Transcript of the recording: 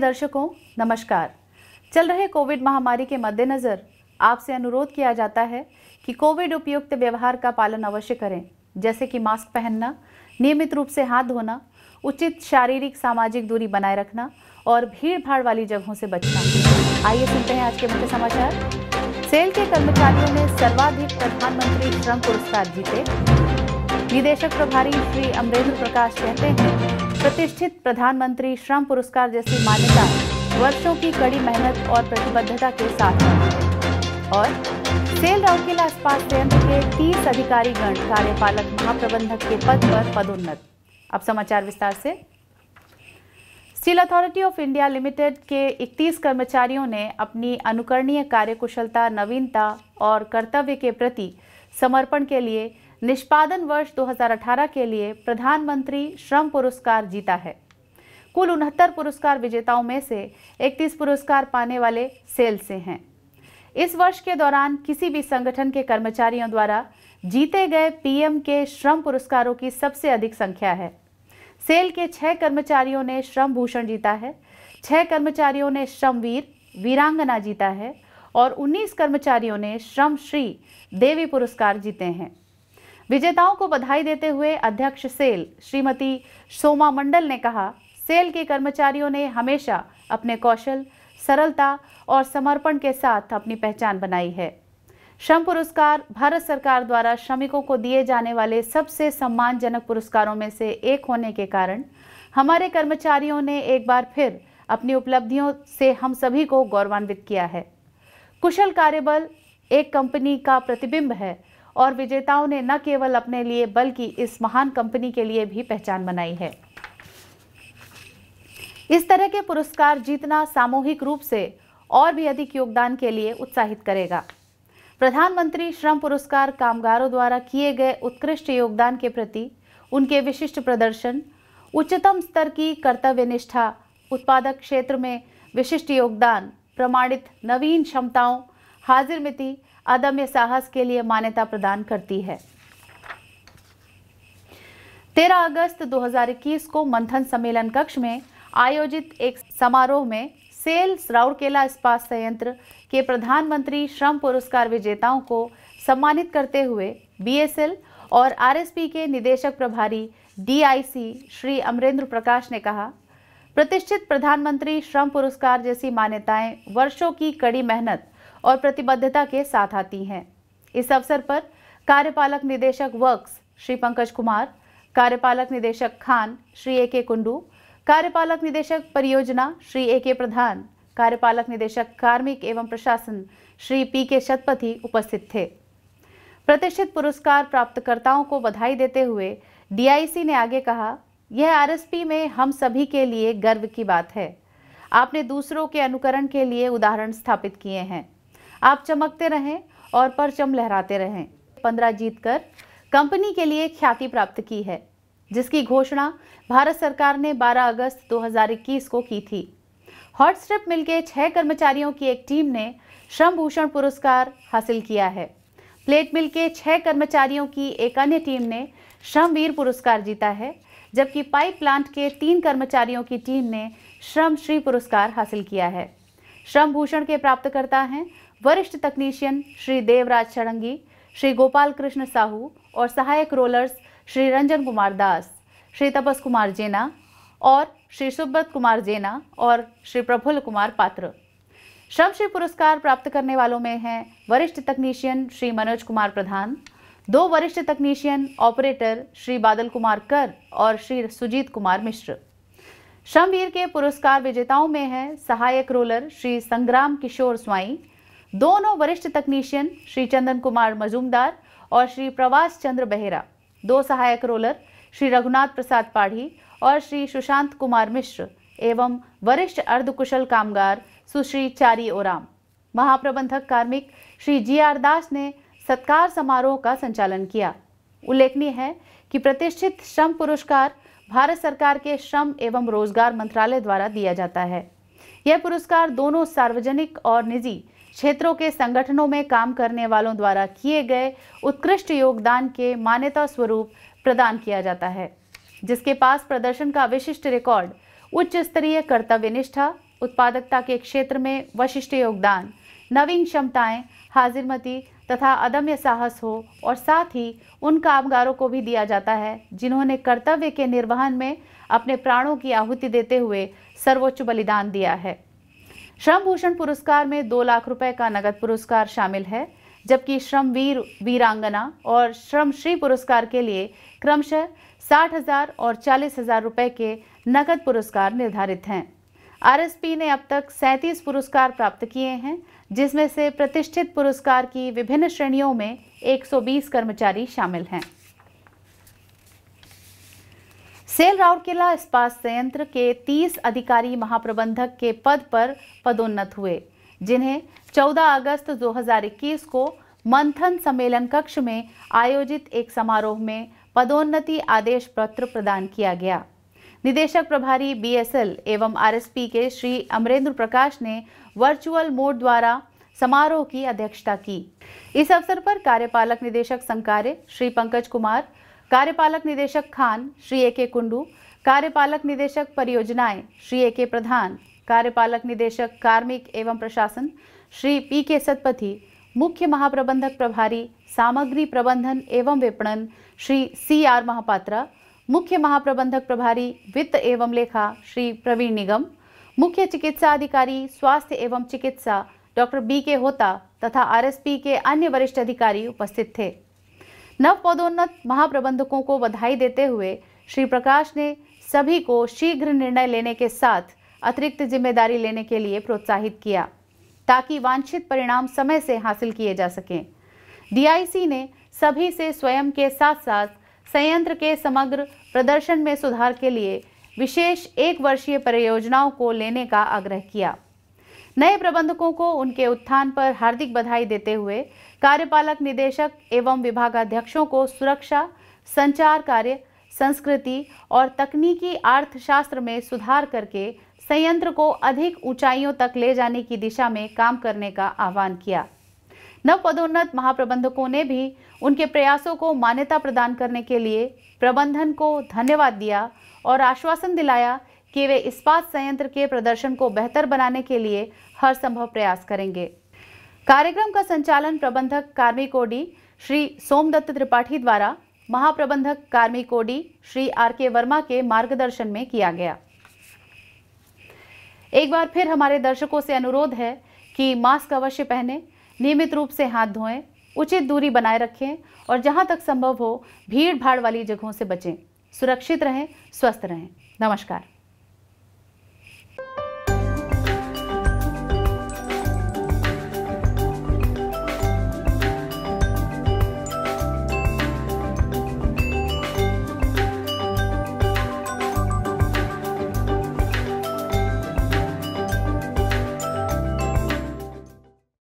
दर्शकों नमस्कार चल रहे कोविड महामारी के मद्देनज़र आपसे अनुरोध किया जाता है कि कोविड उपयुक्त व्यवहार का पालन अवश्य करें जैसे कि मास्क पहनना नियमित रूप से हाथ धोना उचित शारीरिक सामाजिक दूरी बनाए रखना और भीड़ भाड़ वाली जगहों से बचना आइए सुनते हैं आज के मुख्य समाचार सेल के कर्मचारियों ने सर्वाधिक प्रधानमंत्री श्रम पुरस्कार जीते निदेशक प्रभारी श्री अमरेंद्र प्रकाश कहते हैं प्रतिष्ठित प्रधानमंत्री श्रम पुरस्कार जैसी मान्यता वर्षों की कड़ी मेहनत और प्रतिबद्धता के साथ और सेल राउरकेला इस्पात संयंत्र के तीस अधिकारी गण कार्यपालक महाप्रबंधक के पद पर पदोन्नत अब समाचार विस्तार से Steel Authority of India Limited के 31 कर्मचारियों ने अपनी अनुकरणीय कार्यकुशलता नवीनता और कर्तव्य के प्रति समर्पण के लिए निष्पादन वर्ष 2018 के लिए प्रधानमंत्री श्रम पुरस्कार जीता है कुल उनहत्तर पुरस्कार विजेताओं में से 31 पुरस्कार पाने वाले सेल से हैं इस वर्ष के दौरान किसी भी संगठन के कर्मचारियों द्वारा जीते गए पीएम के श्रम पुरस्कारों की सबसे अधिक संख्या है सेल के छह कर्मचारियों ने श्रम भूषण जीता है छह कर्मचारियों ने श्रमवीर वीरांगना जीता है और 19 कर्मचारियों ने श्रम श्री देवी पुरस्कार जीते हैं विजेताओं को बधाई देते हुए अध्यक्ष सेल श्रीमती सोमा मंडल ने कहा सेल के कर्मचारियों ने हमेशा अपने कौशल सरलता और समर्पण के साथ अपनी पहचान बनाई है श्रम पुरस्कार भारत सरकार द्वारा श्रमिकों को दिए जाने वाले सबसे सम्मानजनक पुरस्कारों में से एक होने के कारण हमारे कर्मचारियों ने एक बार फिर अपनी उपलब्धियों से हम सभी को गौरवान्वित किया है कुशल कार्यबल एक कंपनी का प्रतिबिंब है और विजेताओं ने न केवल अपने लिए बल्कि इस महान कंपनी के लिए भी पहचान बनाई है इस तरह के पुरस्कार जीतना सामूहिक रूप से और भी अधिक योगदान के लिए उत्साहित करेगा प्रधानमंत्री श्रम पुरस्कार कामगारों द्वारा किए गए उत्कृष्ट योगदान के प्रति उनके विशिष्ट प्रदर्शन उच्चतम स्तर की कर्तव्य निष्ठा उत्पादक क्षेत्र में विशिष्ट योगदान प्रमाणित नवीन क्षमताओं हाजिर मिति अदम्य साहस के लिए मान्यता प्रदान करती है 13 अगस्त 2021 को मंथन सम्मेलन कक्ष में आयोजित एक समारोह में सेल्स राउरकेला इस्पात संयंत्र के प्रधानमंत्री श्रम पुरस्कार विजेताओं को सम्मानित करते हुए बीएसएल और आरएसपी के निदेशक प्रभारी डीआईसी श्री अमरेंद्र प्रकाश ने कहा प्रतिष्ठित प्रधानमंत्री श्रम पुरस्कार जैसी मान्यताएं वर्षों की कड़ी मेहनत और प्रतिबद्धता के साथ आती हैं इस अवसर पर कार्यपालक निदेशक वर्क्स श्री पंकज कुमार कार्यपालक निदेशक खान श्री ए के कुंडू कार्यपालक निदेशक परियोजना श्री ए के प्रधान कार्यपालक निदेशक कार्मिक एवं प्रशासन श्री पी के शतपथी उपस्थित थे प्रतिष्ठित पुरस्कार प्राप्तकर्ताओं को बधाई देते हुए डीआईसी ने आगे कहा यह आरएसपी में हम सभी के लिए गर्व की बात है आपने दूसरों के अनुकरण के लिए उदाहरण स्थापित किए हैं आप चमकते रहें और परचम लहराते रहें पंद्रह जीत कर कंपनी के लिए ख्याति प्राप्त की है जिसकी घोषणा भारत सरकार ने 12 अगस्त 2021 को की थी हॉट स्ट्रिप मिल के छः कर्मचारियों की एक टीम ने श्रम भूषण पुरस्कार हासिल किया है प्लेट मिल के छः कर्मचारियों की एक अन्य टीम ने श्रमवीर पुरस्कार जीता है जबकि पाइप प्लांट के तीन कर्मचारियों की टीम ने श्रमश्री पुरस्कार हासिल किया है श्रम भूषण के प्राप्तकर्ता हैं वरिष्ठ तकनीशियन श्री देवराज षडंगी श्री गोपाल कृष्ण साहू और सहायक रोलर्स श्री रंजन कुमार दास श्री तपस कुमार जेना और श्री सुब्रत कुमार जेना और श्री प्रफुल्ल कुमार पात्र श्रमश्री पुरस्कार प्राप्त करने वालों में हैं वरिष्ठ तकनीशियन श्री मनोज कुमार प्रधान दो वरिष्ठ तकनीशियन ऑपरेटर श्री बादल कुमार कर और श्री सुजीत कुमार मिश्र श्रमवीर के पुरस्कार विजेताओं में हैं सहायक रोलर श्री संग्राम किशोर स्वाई दोनों वरिष्ठ तकनीशियन श्री चंदन कुमार मजूमदार और श्री प्रवास चंद्र बेहरा दो सहायक रोलर श्री रघुनाथ प्रसाद पाढ़ी और श्री सुशांत कुमार मिश्र एवं वरिष्ठ अर्धकुशल कामगार सुश्री चारी ओराम महाप्रबंधक कार्मिक श्री जी आर दास ने सत्कार समारोह का संचालन किया उल्लेखनीय है कि प्रतिष्ठित श्रम पुरस्कार भारत सरकार के श्रम एवं रोजगार मंत्रालय द्वारा दिया जाता है यह पुरस्कार दोनों सार्वजनिक और निजी क्षेत्रों के संगठनों में काम करने वालों द्वारा किए गए उत्कृष्ट योगदान के मान्यता स्वरूप प्रदान किया जाता है जिसके पास प्रदर्शन का विशिष्ट रिकॉर्ड उच्च स्तरीय कर्तव्य निष्ठा उत्पादकता के क्षेत्र में वशिष्ठ योगदान नवीन क्षमताएं हाजिरमती तथा अदम्य साहस हो और साथ ही उन कामगारों को भी दिया जाता है जिन्होंने कर्तव्य के निर्वहन में अपने प्राणों की आहुति देते हुए सर्वोच्च बलिदान दिया है श्रम भूषण पुरस्कार में दो लाख रुपए का नगद पुरस्कार शामिल है जबकि श्रमवीर वीरांगना और श्रमश्री पुरस्कार के लिए क्रमशः साठ हजार और चालीस हजार रुपये के नकद पुरस्कार निर्धारित हैं आरएसपी ने अब तक सैंतीस पुरस्कार प्राप्त किए हैं जिसमें से प्रतिष्ठित पुरस्कार की विभिन्न श्रेणियों में 120 कर्मचारी शामिल हैं सेल राउरकेला इस्पात संयंत्र के 30 अधिकारी महाप्रबंधक के पद पर पदोन्नत हुए जिन्हें 14 अगस्त 2021 को मंथन सम्मेलन कक्ष में आयोजित एक समारोह में पदोन्नति आदेश पत्र प्रदान किया गया निदेशक प्रभारी बीएसएल एवं आरएसपी के श्री अमरेंद्र प्रकाश ने वर्चुअल मोड द्वारा समारोह की अध्यक्षता की इस अवसर पर कार्यपालक निदेशक संकार्य श्री पंकज कुमार कार्यपालक निदेशक खान श्री ए के कुंडू कार्यपालक निदेशक परियोजनाएं श्री ए के प्रधान कार्यपालक निदेशक कार्मिक एवं प्रशासन श्री पी के सतपथी मुख्य महाप्रबंधक प्रभारी सामग्री प्रबंधन एवं विपणन श्री सी आर महापात्रा मुख्य महाप्रबंधक प्रभारी वित्त एवं लेखा श्री प्रवीण निगम मुख्य चिकित्सा अधिकारी स्वास्थ्य एवं चिकित्सा डॉक्टर बी के होता तथा आरएसपी के अन्य वरिष्ठ अधिकारी उपस्थित थे नव पदोन्नत महाप्रबंधकों को बधाई देते हुए श्री प्रकाश ने सभी को शीघ्र निर्णय लेने के साथ अतिरिक्त जिम्मेदारी लेने के लिए प्रोत्साहित किया ताकि वांछित परिणाम समय से हासिल किए जा सकें डीआईसी ने सभी से स्वयं के साथ साथ संयंत्र के समग्र प्रदर्शन में सुधार के लिए विशेष एक वर्षीय परियोजनाओं को लेने का आग्रह किया नए प्रबंधकों को उनके उत्थान पर हार्दिक बधाई देते हुए कार्यपालक निदेशक एवं विभागाध्यक्षों को सुरक्षा संचार कार्य संस्कृति और तकनीकी अर्थशास्त्र में सुधार करके संयंत्र को अधिक ऊंचाइयों तक ले जाने की दिशा में काम करने का आह्वान किया नव पदोन्नत महाप्रबंधकों ने भी उनके प्रयासों को मान्यता प्रदान करने के लिए प्रबंधन को धन्यवाद दिया और आश्वासन दिलाया कि वे इस्पात संयंत्र के प्रदर्शन को बेहतर बनाने के लिए हर संभव प्रयास करेंगे कार्यक्रम का संचालन प्रबंधक कार्मिकोडी श्री सोमदत्त त्रिपाठी द्वारा महाप्रबंधक कार्मिकोडी श्री आर के वर्मा के मार्गदर्शन में किया गया एक बार फिर हमारे दर्शकों से अनुरोध है कि मास्क अवश्य पहने नियमित रूप से हाथ धोएं उचित दूरी बनाए रखें और जहां तक संभव हो भीड़ भाड़ वाली जगहों से बचें सुरक्षित रहें स्वस्थ रहें नमस्कार